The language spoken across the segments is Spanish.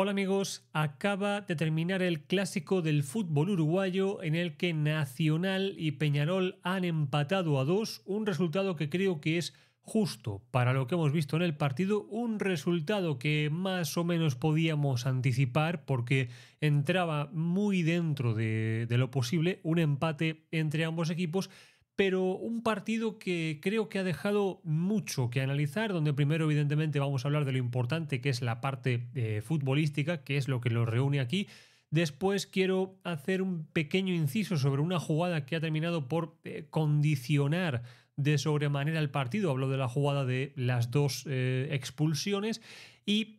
Hola amigos, acaba de terminar el clásico del fútbol uruguayo en el que Nacional y Peñarol han empatado a dos, un resultado que creo que es justo para lo que hemos visto en el partido, un resultado que más o menos podíamos anticipar porque entraba muy dentro de, lo posible un empate entre ambos equipos pero un partido que creo que ha dejado mucho que analizar, donde primero evidentemente vamos a hablar de lo importante que es la parte eh, futbolística, que es lo que los reúne aquí. Después quiero hacer un pequeño inciso sobre una jugada que ha terminado por eh, condicionar de sobremanera el partido. Hablo de la jugada de las dos eh, expulsiones y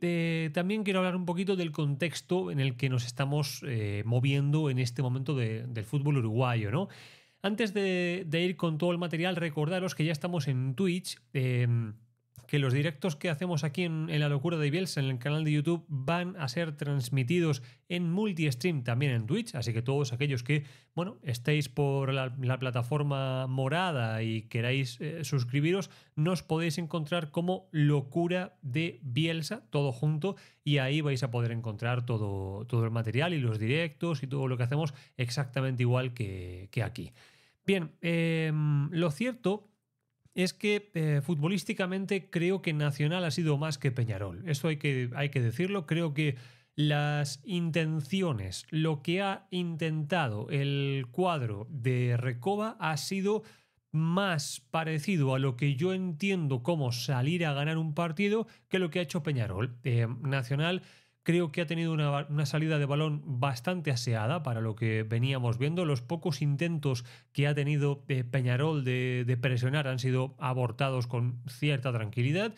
también quiero hablar un poquito del contexto en el que nos estamos moviendo en este momento del fútbol uruguayo, ¿no? Antes de, ir con todo el material, recordaros que ya estamos en Twitch. Em, que los directos que hacemos aquí en, La Locura de Bielsa, en el canal de YouTube, van a ser transmitidos en multi-stream también en Twitch, así que todos aquellos que, bueno, estéis por la, plataforma morada y queráis eh, suscribiros, nos podéis encontrar como Locura de Bielsa, todo junto, y ahí vais a poder encontrar todo, todo el material y los directos y todo lo que hacemos exactamente igual que, aquí. Bien, em, lo cierto es que eh, futbolísticamente creo que Nacional ha sido más que Peñarol. Esto hay que, hay que decirlo. Creo que las intenciones, lo que ha intentado el cuadro de Recoba ha sido más parecido a lo que yo entiendo como salir a ganar un partido que lo que ha hecho Peñarol. Eh, Nacional Creo que ha tenido una, salida de balón bastante aseada para lo que veníamos viendo. Los pocos intentos que ha tenido eh, Peñarol de, presionar han sido abortados con cierta tranquilidad.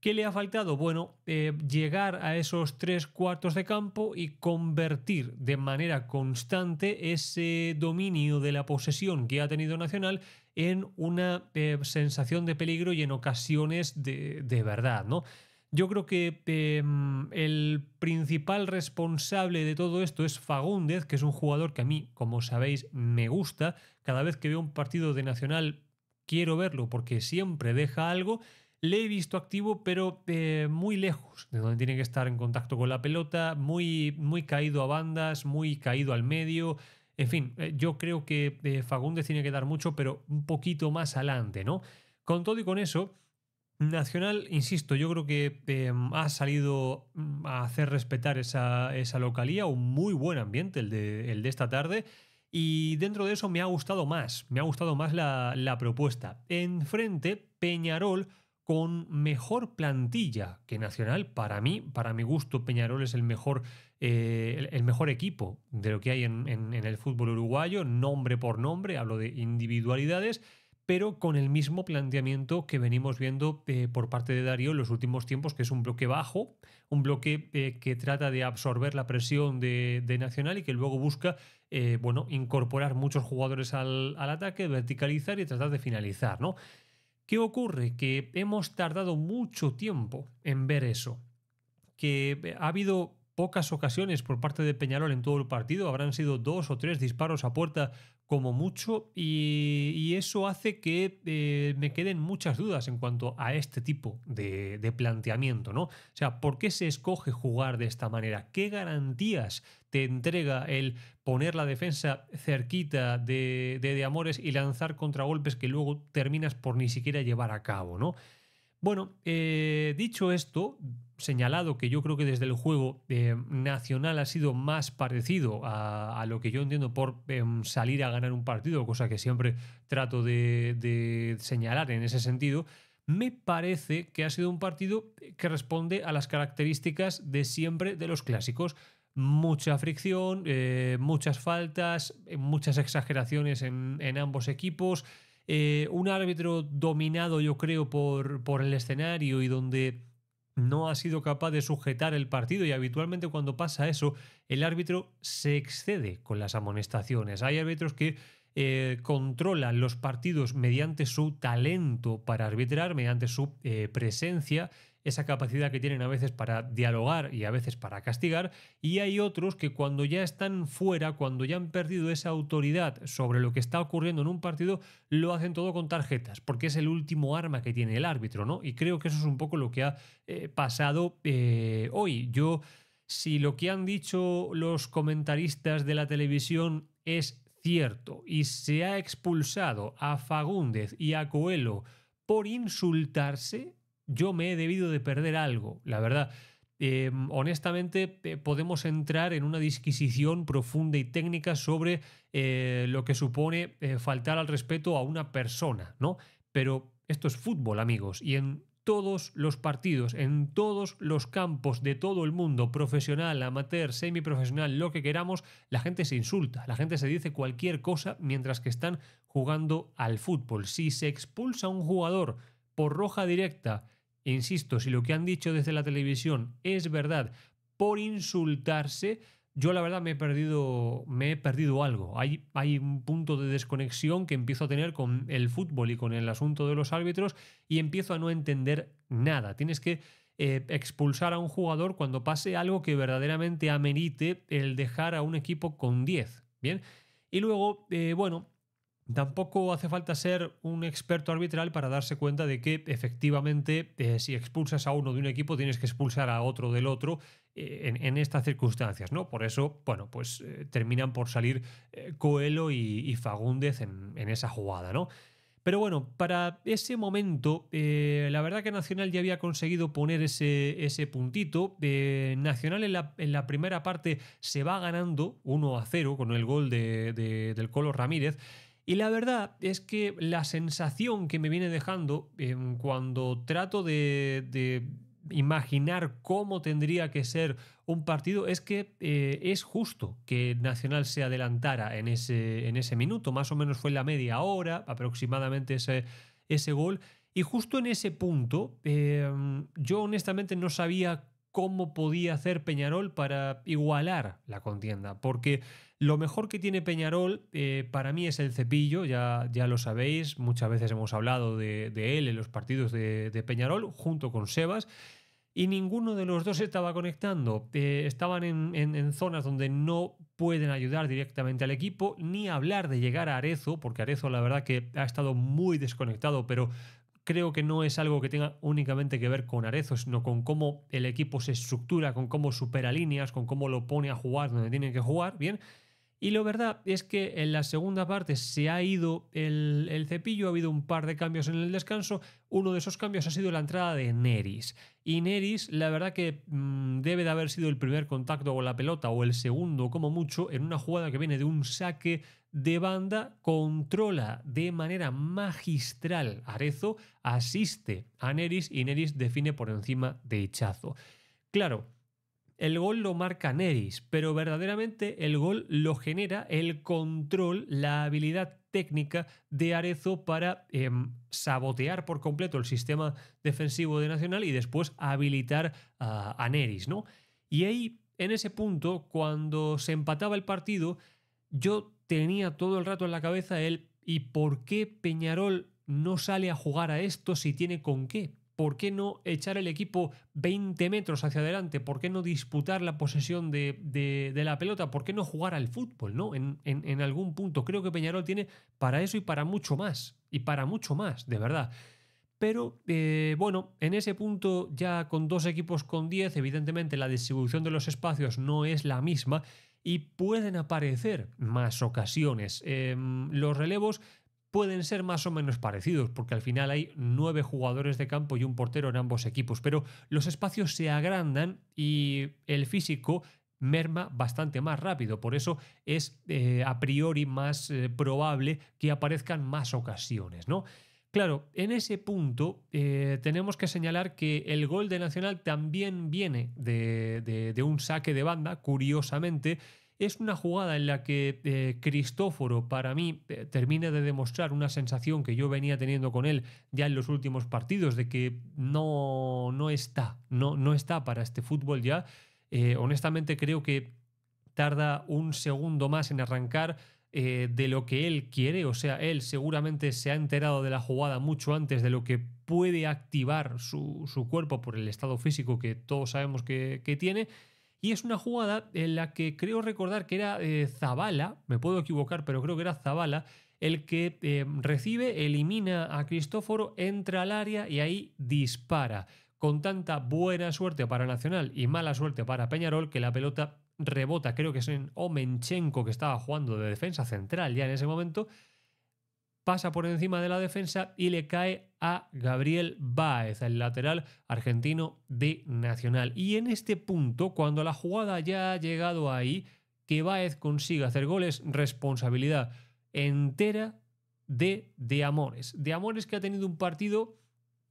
¿Qué le ha faltado? Bueno, eh, llegar a esos tres cuartos de campo y convertir de manera constante ese dominio de la posesión que ha tenido Nacional en una eh, sensación de peligro y en ocasiones de, de verdad, ¿no? Yo creo que em, el principal responsable de todo esto es Fagúndez, que es un jugador que a mí, como sabéis, me gusta. Cada vez que veo un partido de Nacional quiero verlo porque siempre deja algo. Le he visto activo, pero eh, muy lejos de donde tiene que estar en contacto con la pelota, muy, muy caído a bandas, muy caído al medio. En fin, eh, yo creo que eh, Fagúndez tiene que dar mucho, pero un poquito más adelante, ¿no? Con todo y con eso, Nacional, insisto, yo creo que eh, ha salido mm, a hacer respetar esa, esa, localía, un muy buen ambiente el de, esta tarde. Y dentro de eso me ha gustado más, me ha gustado más la, propuesta. Enfrente, Peñarol con mejor plantilla que Nacional. Para mí, para mi gusto, Peñarol es el mejor, eh, el, mejor equipo de lo que hay en el fútbol uruguayo, nombre por nombre, hablo de individualidades pero con el mismo planteamiento que venimos viendo eh, por parte de Darío en los últimos tiempos, que es un bloque bajo, un bloque eh, que trata de absorber la presión de, Nacional y que luego busca eh, bueno, incorporar muchos jugadores al, ataque, verticalizar y tratar de finalizar. ¿no? ¿Qué ocurre? Que hemos tardado mucho tiempo en ver eso, que ha habido pocas ocasiones por parte de Peñarol en todo el partido, habrán sido dos o tres disparos a puerta como mucho y, eso hace que eh, me queden muchas dudas en cuanto a este tipo de, planteamiento, ¿no? O sea, ¿por qué se escoge jugar de esta manera? ¿Qué garantías te entrega el poner la defensa cerquita de, de, Amores y lanzar contragolpes que luego terminas por ni siquiera llevar a cabo, ¿no? Bueno, eh, dicho esto, señalado que yo creo que desde el juego eh, nacional ha sido más parecido a, lo que yo entiendo por em, salir a ganar un partido, cosa que siempre trato de, señalar en ese sentido, me parece que ha sido un partido que responde a las características de siempre de los clásicos. Mucha fricción, eh, muchas faltas, eh, muchas exageraciones en, ambos equipos, un árbitro dominado yo creo por el escenario y donde no ha sido capaz de sujetar el partido y habitualmente cuando pasa eso, el árbitro se excede con las amonestaciones. Hay árbitros que eh, controlan los partidos mediante su talento para arbitrar, mediante su eh, presencia esa capacidad que tienen a veces para dialogar y a veces para castigar, y hay otros que cuando ya están fuera, cuando ya han perdido esa autoridad sobre lo que está ocurriendo en un partido, lo hacen todo con tarjetas, porque es el último arma que tiene el árbitro, ¿no? Y creo que eso es un poco lo que ha eh, pasado eh, hoy. Yo, si lo que han dicho los comentaristas de la televisión es cierto y se ha expulsado a Fagúndez y a Coelho por insultarse, yo me he debido de perder algo, la verdad. Em, honestamente, eh, podemos entrar en una disquisición profunda y técnica sobre eh, lo que supone eh, faltar al respeto a una persona, ¿no? Pero esto es fútbol, amigos, y en todos los partidos, en todos los campos de todo el mundo, profesional, amateur, semiprofesional, lo que queramos, la gente se insulta, la gente se dice cualquier cosa mientras que están jugando al fútbol. Si se expulsa un jugador por roja directa, Insisto, si lo que han dicho desde la televisión es verdad por insultarse, yo la verdad me he perdido, me he perdido algo. Hay, hay un punto de desconexión que empiezo a tener con el fútbol y con el asunto de los árbitros y empiezo a no entender nada. Tienes que eh, expulsar a un jugador cuando pase algo que verdaderamente amerite el dejar a un equipo con 10. Bien. Y luego, eh, bueno, Tampoco hace falta ser un experto arbitral para darse cuenta de que efectivamente eh, si expulsas a uno de un equipo tienes que expulsar a otro del otro eh, en, estas circunstancias, ¿no? Por eso, bueno, pues eh, terminan por salir Coelho y, y Fagúndez en, esa jugada, ¿no? Pero bueno, para ese momento, la verdad que Nacional ya había conseguido poner ese, ese puntito. Nacional en la, primera parte se va ganando 1 a 0 con el gol del Colo Ramírez. Y la verdad es que la sensación que me viene dejando em, cuando trato de, imaginar cómo tendría que ser un partido es que eh, es justo que Nacional se adelantara en ese, en ese minuto. Más o menos fue la media hora aproximadamente ese, ese gol. Y justo en ese punto, em, yo honestamente no sabía cómo podía hacer Peñarol para igualar la contienda. Porque lo mejor que tiene Peñarol eh, para mí es el cepillo, ya, ya lo sabéis, muchas veces hemos hablado de, él en los partidos de, Peñarol, junto con Sebas y ninguno de los dos estaba conectando. Eh, estaban en, en, zonas donde no pueden ayudar directamente al equipo, ni hablar de llegar a Arezo, porque Arezo la verdad que ha estado muy desconectado, pero creo que no es algo que tenga únicamente que ver con arezos, sino con cómo el equipo se estructura, con cómo supera líneas, con cómo lo pone a jugar donde tiene que jugar, bien, y lo verdad es que en la segunda parte se ha ido el, cepillo, ha habido un par de cambios en el descanso. Uno de esos cambios ha sido la entrada de Neris. Y Neris, la verdad que mm, debe de haber sido el primer contacto con la pelota o el segundo, como mucho, en una jugada que viene de un saque de banda, controla de manera magistral Arezo, asiste a Neris y Neris define por encima de Hechazo. Claro, el gol lo marca Neris, pero verdaderamente el gol lo genera el control, la habilidad técnica de Arezo para em, sabotear por completo el sistema defensivo de Nacional y después habilitar a, Neris, ¿no? Y ahí, en ese punto, cuando se empataba el partido, yo tenía todo el rato en la cabeza el ¿y por qué Peñarol no sale a jugar a esto si tiene con qué? ¿por qué no echar el equipo 20 metros hacia adelante? ¿Por qué no disputar la posesión de, la pelota? ¿Por qué no jugar al fútbol? ¿no? En, algún punto. Creo que Peñarol tiene para eso y para mucho más. Y para mucho más, de verdad. Pero eh, bueno, en ese punto ya con dos equipos con 10, evidentemente la distribución de los espacios no es la misma y pueden aparecer más ocasiones. Em, los relevos pueden ser más o menos parecidos, porque al final hay nueve jugadores de campo y un portero en ambos equipos, pero los espacios se agrandan y el físico merma bastante más rápido, por eso es eh, a priori más eh, probable que aparezcan más ocasiones, ¿no? Claro, en ese punto eh, tenemos que señalar que el gol de Nacional también viene de un saque de banda, curiosamente, es una jugada en la que eh, Cristóforo, para mí, eh, termina de demostrar una sensación que yo venía teniendo con él ya en los últimos partidos, de que no, no está, no, no está para este fútbol ya. Eh, honestamente, creo que tarda un segundo más en arrancar. de lo que él quiere. O sea, él seguramente se ha enterado de la jugada mucho antes de lo que puede activar su, cuerpo por el estado físico que todos sabemos que, que tiene. Y es una jugada en la que creo recordar que era eh, Zabala, me puedo equivocar, pero creo que era Zabala, el que eh, recibe, elimina a Cristóforo, entra al área y ahí dispara. Con tanta buena suerte para Nacional y mala suerte para Peñarol que la pelota rebota, creo que es en Omenchenko que estaba jugando de defensa central ya en ese momento, pasa por encima de la defensa y le cae a Gabriel Báez, el lateral argentino de Nacional. Y en este punto, cuando la jugada ya ha llegado ahí, que Báez consiga hacer goles, responsabilidad entera de De Amores. De Amores que ha tenido un partido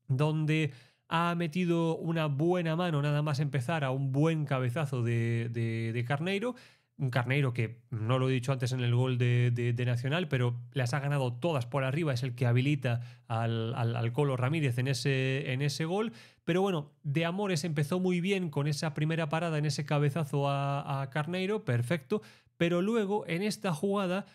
donde ha metido una buena mano nada más empezar a un buen cabezazo de, de, de Carneiro un Carneiro que no lo he dicho antes en el gol de, Nacional, pero las ha ganado todas por arriba, es el que habilita al, Colo Ramírez en ese, en ese gol. Pero bueno, de Amores empezó muy bien con esa primera parada en ese cabezazo a Carneiro, perfecto, pero luego en esta jugada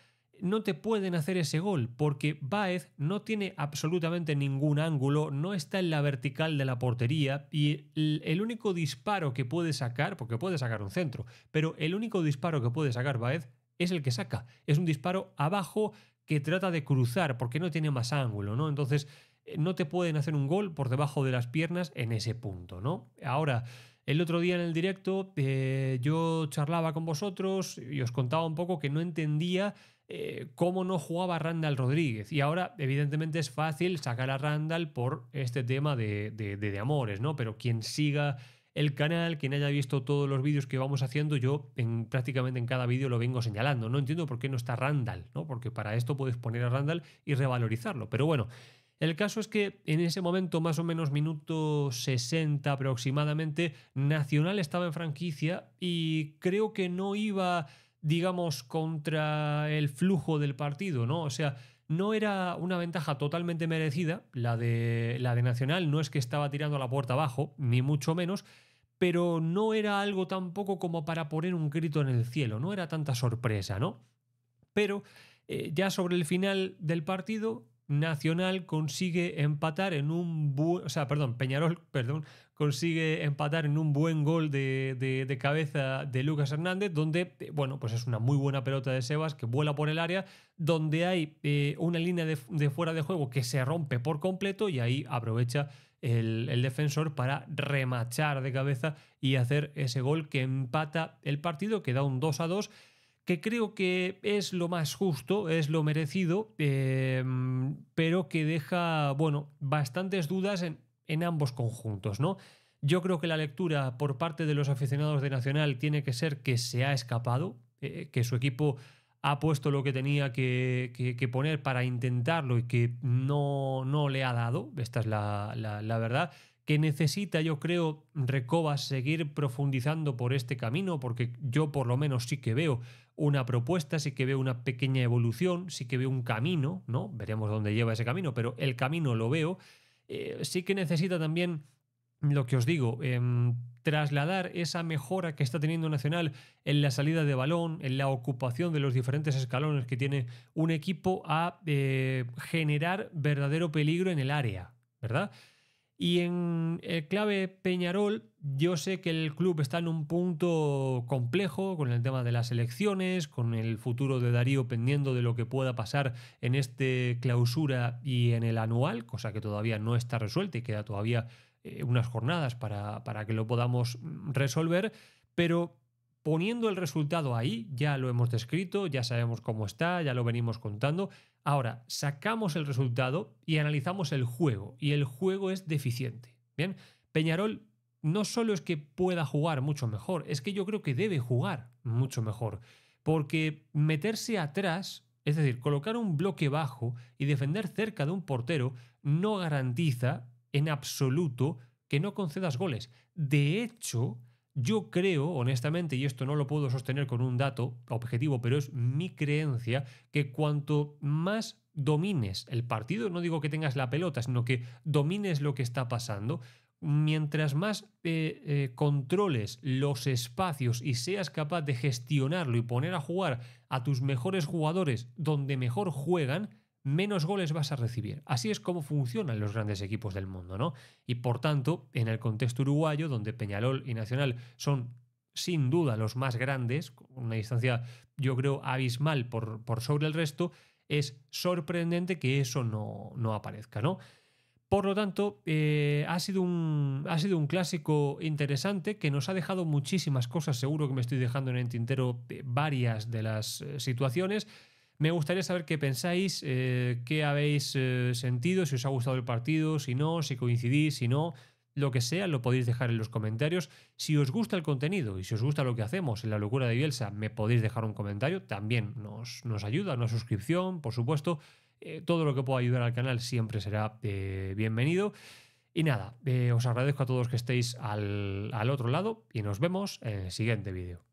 no te pueden hacer ese gol, porque Baez no tiene absolutamente ningún ángulo, no está en la vertical de la portería y el único disparo que puede sacar, porque puede sacar un centro, pero el único disparo que puede sacar Baez es el que saca. Es un disparo abajo que trata de cruzar, porque no tiene más ángulo, ¿no? Entonces eh, no te pueden hacer un gol por debajo de las piernas en ese punto, ¿no? Ahora, el otro día en el directo eh, yo charlaba con vosotros y os contaba un poco que no entendía eh, cómo no jugaba Randall Rodríguez. Y ahora, evidentemente, es fácil sacar a Randall por este tema de, amores, ¿no? Pero quien siga el canal, quien haya visto todos los vídeos que vamos haciendo, yo en, prácticamente en cada vídeo lo vengo señalando. No entiendo por qué no está Randall, ¿no? Porque para esto puedes poner a Randall y revalorizarlo. Pero bueno, el caso es que en ese momento, más o menos minuto 60 aproximadamente, Nacional estaba en franquicia y creo que no iba, digamos, contra el flujo del partido, ¿no? O sea, no era una ventaja totalmente merecida, la de, la de Nacional, no es que estaba tirando la puerta abajo, ni mucho menos, pero no era algo tampoco como para poner un grito en el cielo, no era tanta sorpresa, ¿no? Pero eh, ya sobre el final del partido, Nacional consigue empatar en un buen. O sea, perdón, Peñarol, perdón, consigue empatar en un buen gol de, de, cabeza de Lucas Hernández, donde, eh, bueno, pues es una muy buena pelota de Sebas que vuela por el área, donde hay eh, una línea de, fuera de juego que se rompe por completo y ahí aprovecha el, el defensor para remachar de cabeza y hacer ese gol que empata el partido, que da un 2 a 2 que creo que es lo más justo, es lo merecido, em, pero que deja, bueno, bastantes dudas en, en ambos conjuntos, ¿no? Yo creo que la lectura por parte de los aficionados de Nacional tiene que ser que se ha escapado, eh, que su equipo ha puesto lo que tenía que, que, poner para intentarlo y que no, no, le ha dado, esta es la verdad que necesita, yo creo, Recoba, seguir profundizando por este camino, porque yo por lo menos sí que veo una propuesta, sí que veo una pequeña evolución, sí que veo un camino, ¿no? Veremos dónde lleva ese camino, pero el camino lo veo. Eh, sí que necesita también, lo que os digo, em, trasladar esa mejora que está teniendo Nacional en la salida de balón, en la ocupación de los diferentes escalones que tiene un equipo a eh, generar verdadero peligro en el área, ¿verdad? Y en el eh, clave Peñarol, yo sé que el club está en un punto complejo con el tema de las elecciones, con el futuro de Darío pendiendo de lo que pueda pasar en este clausura y en el anual, cosa que todavía no está resuelta y queda todavía eh, unas jornadas para, para que lo podamos mm, resolver, pero poniendo el resultado ahí, ya lo hemos descrito, ya sabemos cómo está, ya lo venimos contando, Ahora, sacamos el resultado y analizamos el juego, y el juego es deficiente. Bien, Peñarol no solo es que pueda jugar mucho mejor, es que yo creo que debe jugar mucho mejor, porque meterse atrás, es decir, colocar un bloque bajo y defender cerca de un portero, no garantiza en absoluto que no concedas goles. De hecho, yo creo, honestamente, y esto no lo puedo sostener con un dato objetivo, pero es mi creencia, que cuanto más domines el partido, no digo que tengas la pelota, sino que domines lo que está pasando, mientras más eh, eh, controles los espacios y seas capaz de gestionarlo y poner a jugar a tus mejores jugadores donde mejor juegan, menos goles vas a recibir. Así es como funcionan los grandes equipos del mundo, ¿no? Y por tanto, en el contexto uruguayo, donde Peñalol y Nacional son sin duda los más grandes, con una distancia yo creo abismal por, por sobre el resto, es sorprendente que eso no, no aparezca, ¿no? Por lo tanto, eh, ha, sido un, ha sido un clásico interesante que nos ha dejado muchísimas cosas. Seguro que me estoy dejando en el tintero eh, varias de las eh, situaciones. Me gustaría saber qué pensáis, eh, qué habéis eh, sentido, si os ha gustado el partido, si no, si coincidís, si no, lo que sea, lo podéis dejar en los comentarios. Si os gusta el contenido y si os gusta lo que hacemos en la locura de Bielsa, me podéis dejar un comentario, también nos, nos ayuda, una suscripción, por supuesto. Eh, todo lo que pueda ayudar al canal siempre será bienvenido. Y nada, os agradezco a todos que estéis al, al otro lado y nos vemos en el siguiente vídeo.